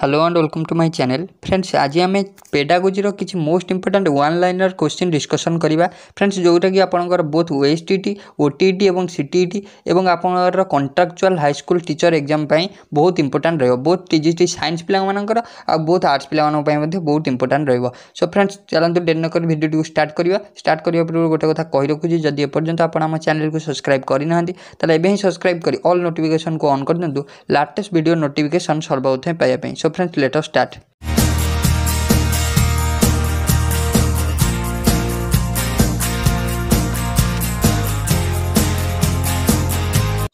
Hello and welcome to my channel friends আজি আমি পেডাগোজির কিছু মোস্ট ইম্পর্টাট ওয়ান লাইনর কোশ্চিন ডিসকসন করা ফ্রেন্ডস যেটাকি আপনার বোথ ওএসটিটি ওটিইটি এবং সিটিইটি এবং আপনার কন্ট্রাকচুয়াল হাইস্কুল টিচর এক্সাম পাই বহুত ইম্পর্টাট রহব বোথ টিজিটি সাইন্স পিলাঙ্কর আর বোথ আর্টস পিলাঙ্ক বহুত ইম্পর্টাট রহব সো ফ্রেন্ডস চলতু ডেট নকরি ভিডিওটি স্টার্ট করা স্টার্ট করা পূর্ব গোটে কথা কই রাখুছি যদি এপর্যন্ত আপনার আমার চ্যানেলকে সবসক্রাইব করে না তাহলে এবে হি সবসক্রাইব করে অল নোটিফিকেসন অন করে দিও লাটেস্ট ভিডিও নোটিফিকেসন সর্বপ্রথমে পাইবা so friends let of start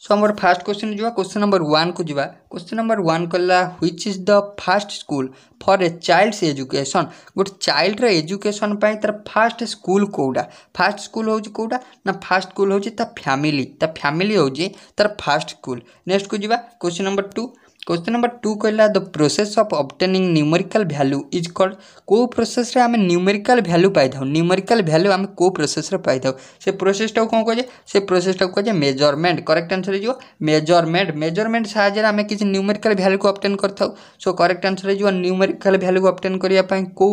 so आम फास्ट क्वेश्चन जी क्वेश्चन नंबर वन को जी क्वेश्चन नंबर वन कला which is the first school for a child's education गोटे चाइल्ड एजुकेशन तर फास्ट स्कूल कौटा फास्ट स्कूल हूँ कौटा ना फास्ट स्कूल हूँ ता फैमिली ता फैमिली हूँ तार फास्ट स्कूल नेक्स्ट को जी question number two question number two कहला the process of obtaining numerical value is called को प्रोसेस रे आमे न्यूमेरिकल वैल्यू पाई थाउ न्यूमेरिकाल भैल्यू को प्रोसेस रे पाई से प्रोसेस टा कोन कहे से प्रोसेस टा कहे मेजरमेंट करेक्ट आंसर जो मेजरमेंट मेजरमेंट सहायरे आमे किसी न्यूमेरिकल वैल्यू को अबटेन करथाउ सो करेक्ट आंसर जो न्यूमेरिकल वैल्यू को अबटेन करिया को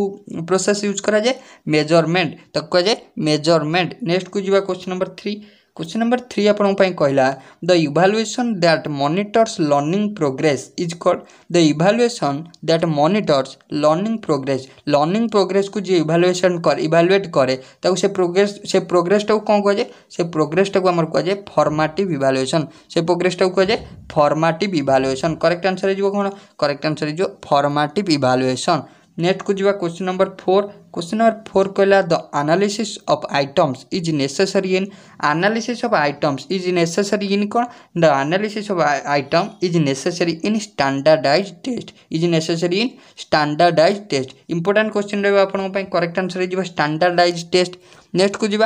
प्रोसेस यूज करा जाए मेजरमेंट त कहे मेजरमेंट नेक्स्ट को जीवा question number 3 question number three आप कहला the evaluation that monitors learning progress is called the evaluation that monitors learning progress learning progress को जी इभालुएसन कर इभालुएट करे से प्रोग्रेस से प्रोग्रेस टाको कौन कहुए से प्रोग्रेस टाको आम कहुए फर्माटिव इभालुएसन से प्रोग्रेस टाको कहुए फर्माट इभालुएसन करेक्ट आंसर हो कौन करेक्ट आंसर हो फर्माटिव इभालुएसन नेक्स्ट को कुछ question number four question number four कहला the analysis of items is necessary in analysis of items is necessary in कौन the analysis of item is necessary in standardise test is necessary in standardise test important question रहा correct answer हो standardise test next को जी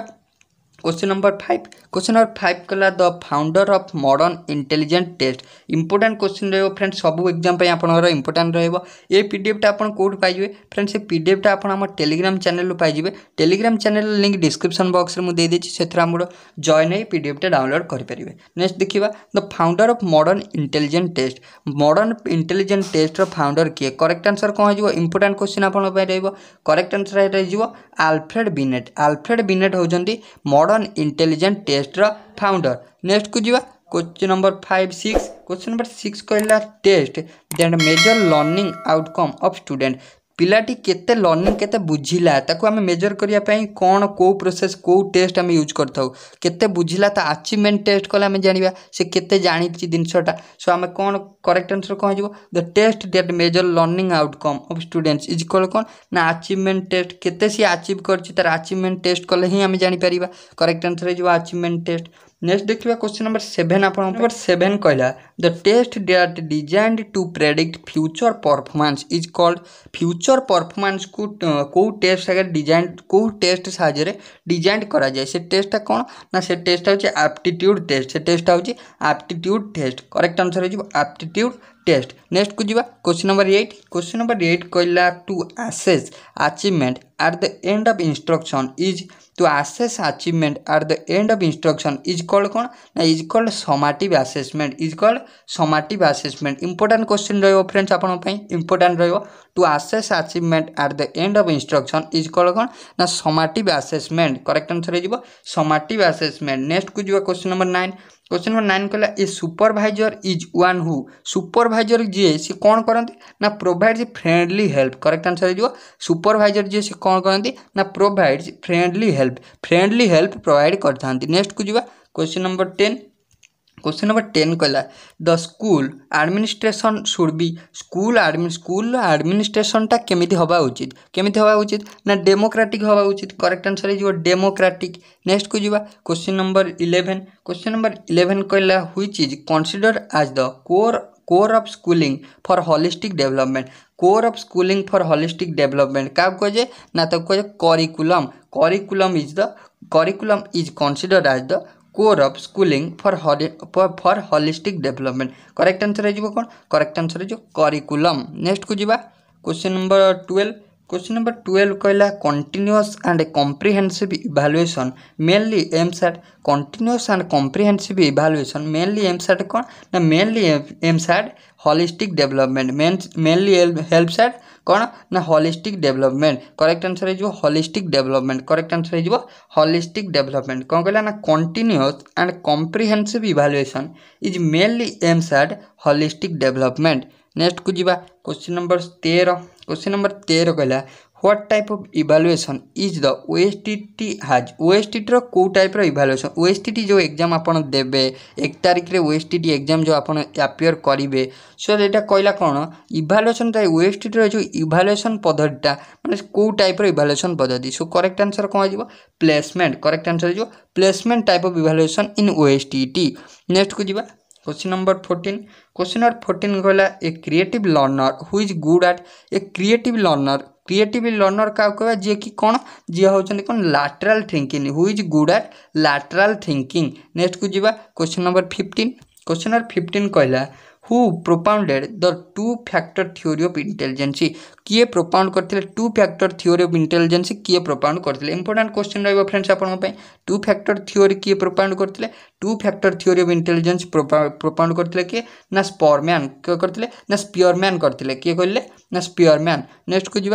Question number 5. Question number 5 कला the founder of modern intelligent test important question रहो friends सब exam आपर important रोक ये पीडीएफटा आप कौट पाइबे फ्रेंड्स ये पीडीएफटा आप टेलीग्राम चैनल पाइबे Telegram channel link description box में दे से आमर जॉइन हो पीडीएफटा डाउनलोड करेंगे नेक्स्ट देखा the founder of modern intelligent test modern intelligent टेस्टर फाउंडर किए करेक्ट आंसर कौन हो इंपोर्टां क्वेश्चन आप करेक्ट आंसर रही आलफ्रेड बिनेट आलफ्रेड बिनेट होती मडर्न मॉडर्न इंटेलिजेंट टेस्टर फाउंडर नेक्स्ट को जीवा question number five six question number six कहला test that measure learning outcome of student पिलाटी केते लर्णिंग के बुझला मेजर करने कौन कौ प्रोसेस कौ टेस्ट आम यूज करते बुझला तो आचिवमेंट टेस्ट कले आम जाना से केते जानी जिनसटा सो आम कौन करेक्ट आंसर कह the test that measure learning outcome of students is call कौन ना आचिवमेंट टेस्ट के सी आचिव कर आचिवमेंट टेस्ट कले ही आम जापर correct answer achievement test next ଦେଖିବା କ୍ୱେଶ୍ଚିନ୍ ନମ୍ବର ସେଭେନ୍ ଆପଣଙ୍କ ନମ୍ବର ସେଭେନ୍ କହିଲା the test that designed to predict future performance is called future ପରଫମାନ୍ସକୁ କେଉଁ ଟେଷ୍ଟ ଆଗରେ ଡିଜାଇନ୍ କେଉଁ ଟେଷ୍ଟ ସାହାଯ୍ୟରେ ଡିଜାଇନ୍ କରାଯାଏ ସେ ଟେଷ୍ଟଟା କ'ଣ ନା ସେ ଟେଷ୍ଟଟା ହେଉଛି ଆପ୍ଟିଟ୍ୟୁଡ଼ ଟେଷ୍ଟ ସେ ଟେଷ୍ଟଟା ହେଉଛି ଆପ୍ଟିଟ୍ୟୁଡ଼ ଟେଷ୍ଟ କରେକ୍ଟ ଆନ୍ସର୍ ହେଇଯିବ ଆପ୍ଟିଟ୍ୟୁଡ଼ टेस्ट नेक्स्ट को जी question number eight question number eight कहला to access achievement at the end of instruction is टू access achievement at the end of instruction is called कौन ना is called summative assessment is called summative assessment important question friends आप important to access achievement at the end of instruction is called कौन ना समाट assessment correct answer हो समाटि assessment next को जो question number nine question number nine कहला a supervisor is one who supervisor जी सी कौन करती ना provides friendly help correct answer हो सुपरभाइजर जी सी कौन करती ना provides friendly help help friendly help provide କରିଥାନ୍ତି ନେକ୍ସଟ କୁ ଯିବା क्वेश्चन नंबर 10 क्वेश्चन नंबर 10 କହିଲା the school administration should be school ସ୍କୁଲର ଆଡମିନିଷ୍ଟ୍ରେସନଟା କେମିତି ହେବା ଉଚିତ କେମିତି ହେବା ଉଚିତ ନା ଡେମୋକ୍ରାଟିକ୍ ହେବା ଉଚିତ କରେକ୍ଟ ଆନ୍ସର ହେଇଯିବ ଡେମୋକ୍ରାଟିକ୍ ନେକ୍ସଟକୁ ଯିବା question number eleven question number eleven କହିଲା which is consider as the core core of schooling for holistic development core of schooling for holistic development কাক কুহে না তাকে কুহে curriculum curriculum is the curriculum is considered as the core of schooling for for holistic development correct answer হয়ে কোণ correct answer হয়ে curriculum next কু যা question number twelve question number twelve कहला continuous and comprehensive evaluation mainly aims at continuous and comprehensive evaluation mainly aims at कौन ना mainly aims at holistic development main mainly helps at कौन ना holistic development correct answer हो holistic development correct answer हो holistic development कौन कहला ना continuous and comprehensive evaluation is mainly aims at holistic development next को जी क्वेश्चन नंबर तेरह क्वेश्चन नंबर तेरह कहला what type of evaluation is the OSTT has ओएसटीटीर କେଉଁ ଟାଇପ୍ର ଇଭାଲୁଏସନ୍ ଓଏସଟିଟି ଯେଉଁ ଏକ୍ଜାମ୍ ଆପଣ ଦେବେ ଏକ ତାରିଖରେ ଓଏସଟିଟି ଏକ୍ଜାମ୍ ଯେଉଁ ଆପଣ ଆପିୟର କରିବେ ସୋ ଏଇଟା କହିଲା କ'ଣ ଇଭାଲୁଏସନ୍ ଥାଏ ଓଏସଟିଟିର ଯେଉଁ ଇଭାଲୁଏସନ୍ ପଦ୍ଧତିଟା ମାନେ କେଉଁ ଟାଇପ୍ର ଇଭାଲୁଏସନ୍ ପଦ୍ଧତି ସୋ କରେକ୍ଟ ଆନ୍ସର୍ କ'ଣ ହେଇଯିବ ପ୍ଲେସମେଣ୍ଟ କରେକ୍ଟ ଆନ୍ସର୍ ହେଇଯିବ placement type of evaluation in OSTT ନେକ୍ସଟକୁ ଯିବା Question number 14. Question number 14 gola a creative learner who is good at a creative learner creative learner क्या कह जी कि कौन जी हूँ कौन lateral thinking who is good at lateral thinking next को जी question number fifteen question number fifteen कहला who propounded the two factor theory of intelligence किए प्रोपाउंड करते two factor theory of intelligence किए प्रोपाउंड करते इंपोर्टां क्वेश्चन रहा है friends आप टू फैक्टर थ्योरी किए प्रोपाउंड करते two factor theory of intelligence propound करते किए ना किए करते ना मैन करते किए कहे ना स्पियरम्यान नेक्स्ट को जी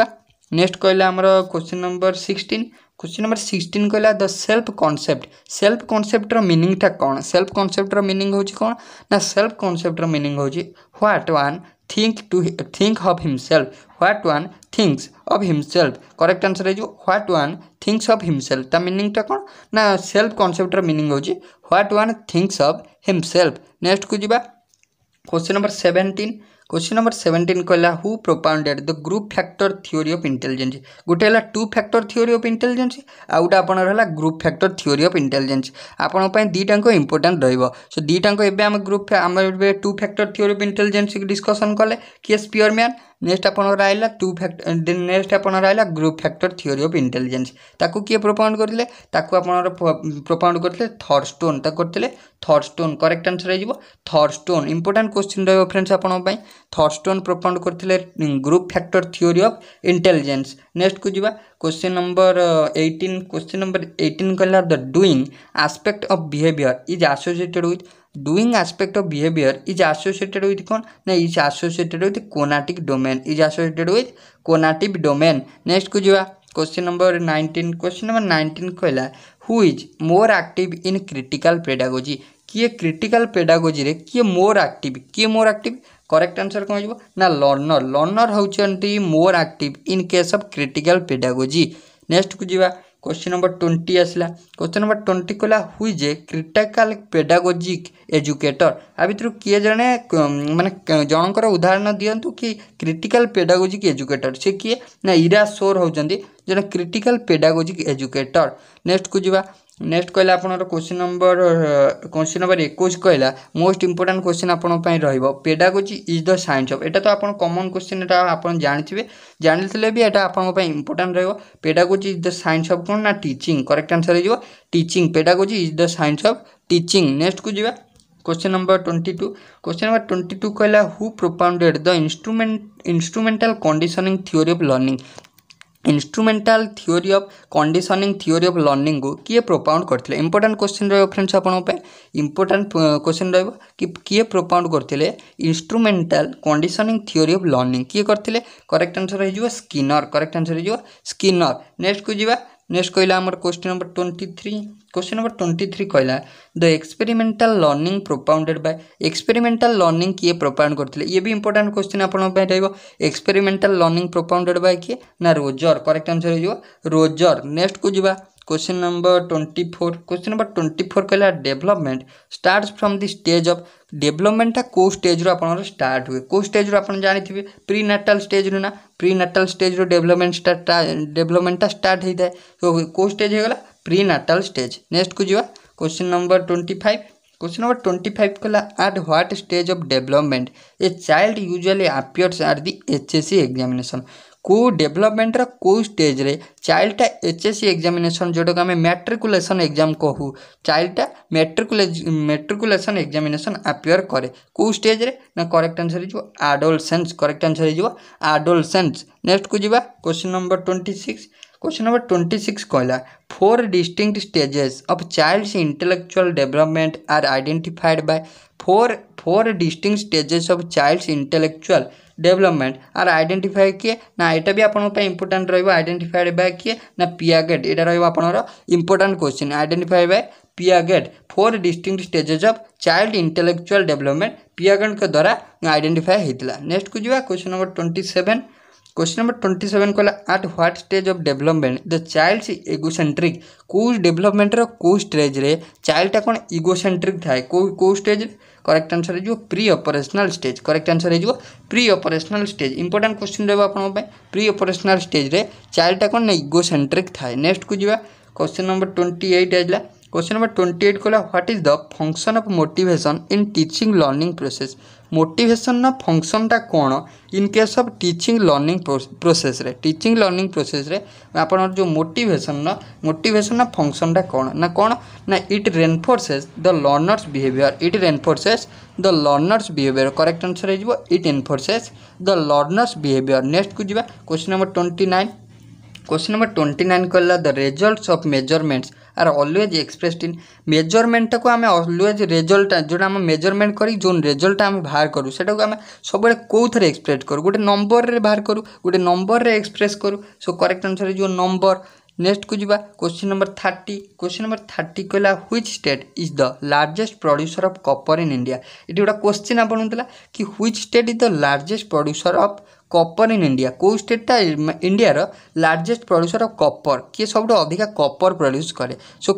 नेक्स्ट कहला आमर question number sixteen question number sixteen कहला द सेल्फ कनसेप्ट सेल्फ कनसेप्टर मिनिंगटा कौन सेल्फ कनसेप्टर मिनिंग हूँ कौन ना सेल्फ कनसेप्टर मिनिंग हूँ what one think to think of himself what one thinks of himself correct answer है what one thinks of himself ता मिनिंगटा कौन ना सेल्फ कनसेप्टर मिनिंग हूँ what one thinks of himself next को जी question number seventeen question number seventeen को who propounded the group factor theory of intelligence गोटे two factor theory of intelligence आउ गोटे आपंकर है group factor theory of intelligence आपंपाई दुईटा इंपोर्टाट रो दुटा दुईटा group two factor theory of intelligence discussion कले किए स्पीयर मैन ನೆಕ್ಸ್ಟ್ ଆପଣଙ୍କର ରହିଲା ଟୁ ଫ୍ୟାକ୍ଟର ନେକ୍ସଟ ଆପଣଙ୍କର ରହିଲା group factor theory of intelligence ତାକୁ କିଏ ପ୍ରୋପାଉଣ୍ଡ କରିଥିଲେ ତାକୁ ଆପଣଙ୍କର ପ୍ରୋପାଉଣ୍ଡ କରିଥିଲେ ଥର୍ଷ୍ଟୋନ୍ ତାକୁ କରିଥିଲେ ଥର୍ଷ୍ଟୋନ୍ କରେକ୍ଟ ଆନ୍ସର୍ ହେଇଯିବ ଥର୍ଷ୍ଟୋନ୍ ଇମ୍ପୋର୍ଟାଣ୍ଟ କୋଶ୍ଚିନ୍ ରହିବ ଫ୍ରେଣ୍ଡସ୍ ଆପଣଙ୍କ ପାଇଁ ଥର୍ଷ୍ଟୋନ୍ ପ୍ରୋପାଉଣ୍ଡ କରିଥିଲେ group factor theory of intelligence ନେକ୍ସଟକୁ ଯିବା question number eighteen question number eighteen କହିଲା the doing aspect of behaviour is associated with doing aspect of behavior is associated with कौन ना is associated with conatic domain is associated with conative domain next को जीवा question number nineteen question number nineteen कहला who is more active in critical pedagogy किए critical pedagogy रे किए मोर active किए मोर active correct answer कौन हो ना लर्नर लर्नर होती more active in case of critical pedagogy next को जीवा क्वेश्चन नंबर ट्वेंटी आसला क्वेश्चन नंबर ट्वेंटी कहला हुईज जे क्रिटिकाल पेडागोजिक एजुकेटर आ भितर किए जड़े मान जनकर उदाहरण दिंतु कि क्रिटिकाल पेडागोजिक एजुकेटर सी किए ना इरा सोर होती जड़े क्रिटिकाल पेडागोजिक एजुकेटर नेक्स्ट को जी ନେକ୍ସଟ କହିଲା ଆପଣଙ୍କର କୋଶ୍ଚିନ୍ ନମ୍ବର କୋଶ୍ଚିନ୍ ନମ୍ବର ଏକୋଇଶ କହିଲା ମୋଷ୍ଟ ଇମ୍ପୋର୍ଟାଣ୍ଟ କୋଶ୍ଚିନ୍ ଆପଣଙ୍କ ପାଇଁ ରହିବ pedagogy is the science of ଏଇଟା ତ ଆପଣ କମନ୍ କୋଶ୍ଚିନ୍ ଏଇଟା ଆପଣ ଜାଣିଥିବେ ଜାଣିଥିଲେ ବି ଏଇଟା ଆପଣଙ୍କ ପାଇଁ ଇମ୍ପୋର୍ଟାଣ୍ଟ ରହିବ pedagogy is the science of କ'ଣ ନା ଟିଚିଂ କରେକ୍ଟ ଆନ୍ସର୍ ହେଇଯିବ teaching pedagogy is the science of teaching ନେକ୍ସଟକୁ ଯିବା question number twenty two question number twenty two कहला who propounded the instrument instrumental conditioning theory of learning instrumental theory of conditioning theory of ଲର୍ଣ୍ଣିଂକୁ କିଏ propound କରିଥିଲେ important question ରହିବ friends ଆପଣଙ୍କ ପାଇଁ important question ରହିବ କି କିଏ ପ୍ରୋପାଉଣ୍ଡ କରିଥିଲେ instrumental conditioning theory of learning କିଏ କରିଥିଲେ କରେକ୍ଟ ଆନ୍ସର୍ ହେଇଯିବ ସ୍କିନର୍ କରେକ୍ଟ ଆନ୍ସର୍ ହେଇଯିବ ସ୍କିନର୍ ନେକ୍ସଟକୁ ଯିବା ନେକ୍ସଟ କହିଲା ଆମର question number twenty three question number twenty three କହିଲା the experimental learning propounded by experimental learning କିଏ ପ୍ରୋପାଉଣ୍ଡ କରିଥିଲେ ଇଏ ବି ଇମ୍ପୋର୍ଟାଣ୍ଟ କ୍ୱେଶ୍ଚିନ୍ ଆପଣଙ୍କ ପାଇଁ ରହିବ ଏକ୍ସପେରିମେଣ୍ଟାଲ ଲର୍ଣ୍ଣିଂ ପ୍ରୋପାଉଣ୍ଡେଡ୍ ବାଏ କିଏ ନା ରୋଜର କରେକ୍ଟ ଆନ୍ସର ହେଇଯିବ ରୋଜର ନେକ୍ସଟକୁ ଯିବା question number twenty four question number twenty four कहला development start from the stage of डेभलपमेंटा को स्टेज रु आपर स्टार्ट हुए कौ स्टेज रु आप जानते हैं प्री नाटाल स्टेज रु ना प्री नाटाल स्टेज रु डेभलपमेंट डेभलपमेंटा स्टार्ट होता है कौ स्टेज हो गला प्री नाटाल स्टेज नेक्स्ट को जी question number twenty five question number twenty five कहला at what stage of development a child usually appears at the H S C କେଉଁ ଡେଭଲପମେଣ୍ଟର କେଉଁ ଷ୍ଟେଜ୍ରେ ଚାଇଲ୍ଡଟା ଏଚ୍ ଏସ୍ ସି ଏକ୍ଜାମିନେସନ୍ ଯେଉଁଟାକୁ ଆମେ ମ୍ୟାଟ୍ରିକୁଲେସନ୍ ଏକ୍ଜାମ୍ କହୁ ଚାଇଲ୍ଡଟା ମେଟ୍ରିକୁଲେ ମେଟ୍ରିକୁଲେସନ୍ ଏକ୍ଜାମିନେସନ୍ ଆପିୟର କରେ କେଉଁ ଷ୍ଟେଜ୍ରେ ନା କରେକ୍ଟ ଆନ୍ସର୍ ହେଇଯିବ ଆଡୋଲସେନ୍ସ କରେକ୍ଟ ଆନ୍ସର୍ ହେଇଯିବ ଆଡୋଲସେନ୍ସ ନେକ୍ସଟକୁ ଯିବା question number twenty six question number twenty six कहला four distinct stages of child's intellectual development are identified by four four distinct stages of child's intellectual development are identify किए ना ये भी आपंप important identified by किए ना Piaget यहाँ रहा important question identify by Piaget four distinct stages of child intellectual development Piaget द्वारा identify होता नेक्स्ट को जी question number twenty seven question number twenty seven कहला at what stage of development the child egocentric कौ डेभलपमेंटर कौ stage रे चाइल्डटा कौन इगोसेंट्रिक थाए कौ कौ स्टेज करेक्ट आंसर हो pre operational stage correct answer हो pre operational stage important question आप प्री अपरेसनाल स्टेज रे चाइल्डटा कौन इगोसेंट्रिक थाए नेक्स्ट को जी क्वेश्चन नंबर ट्वेंटी एट आजाला क्वेश्चन नंबर ट्वेंटी एट को what is the function of motivation in teaching learning process motivation फंक्शनटा कौन in case of teaching learning process रे टीचिंग लर्निंग प्रोसेस रे आपण जो मोटिवेशन मोटिवेशन फंक्शनटा कौन ना कौन ना it reinforces the learner's behaviour it reinforces the learner's behaviour correct answer है it enforces the learner's behaviour next को जी question number twenty nine question number twenty nine कहला the results of measurements are always expressed in ମେଜରମେଣ୍ଟଟାକୁ ଆମେ always result ଯେଉଁଟା ଆମେ measurement କରି ଯେଉଁ ରେଜଲ୍ଟଟା ଆମେ ବାହାର କରୁ ସେଟାକୁ ଆମେ ସବୁବେଳେ କେଉଁଥିରେ ଏକ୍ସପ୍ରେସ୍ କରୁ ଗୋଟେ ନମ୍ବରରେ ବାହାର କରୁ ଗୋଟେ ନମ୍ବରରେ ଏକ୍ସପ୍ରେସ୍ କରୁ ସୋ କରେକ୍ଟ ଆନ୍ସର୍ ଯେଉଁ ନମ୍ବର ନେକ୍ସଟକୁ ଯିବା question number thirty question number thirty କହିଲା which state is the largest producer of copper in India ଏଠି ଗୋଟେ କୋଶ୍ଚିନ୍ ଆପଣଙ୍କୁ ଥିଲା କି which state is the largest producer of copper in India କେଉଁ ଷ୍ଟେଟ୍ଟା ଇଣ୍ଡିଆର ଲାର୍ଜେଷ୍ଟ ପ୍ରଡ୍ୟୁସର୍ ଅଫ୍ କପର୍ କିଏ ସବୁଠୁ ଅଧିକା କପର୍ ପ୍ରଡ୍ୟୁସ୍ କରେ ସୋ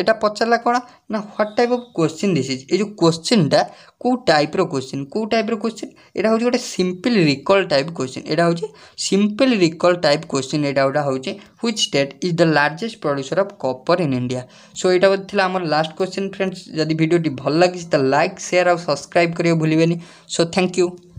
ଏଇଟା ପଚାରିଲା କ'ଣ ନା what type of question this is ଏଇ ଯେଉଁ କୋଶ୍ଚିନ୍ଟା କେଉଁ ଟାଇପ୍ର କୋଶ୍ଚିନ୍ କେଉଁ ଟାଇପ୍ର କୋଶ୍ଚିନ୍ ଏଇଟା ହେଉଛି ଗୋଟେ ସିମ୍ପଲ୍ ରିକଲ୍ ଟାଇପ୍ କୋଶ୍ଚିନ୍ ଏଇଟା ହେଉଛି ସିମ୍ପଲ୍ ରିକଲ୍ ଟାଇପ୍ କୋଶ୍ଚିନ୍ ଏଇଟା ଗୋଟେ ହେଉଛି which state is the largest producer of copper in India so ଏଇଟା ବୋଧେ ଥିଲା ଆମର ଲାଷ୍ଟ କୋଶ୍ଚିନ୍ ଫ୍ରେଣ୍ଡସ୍ ଯଦି ଭିଡ଼ିଓଟି ଭଲ ଲାଗିଛି ତ ଲାଇକ୍ ସେୟାର୍ ଆଉ ସବସ୍କ୍ରାଇବ୍ କରିବାକୁ ଭୁଲିବେନି ସୋ ଥ୍ୟାଙ୍କ ୟୁ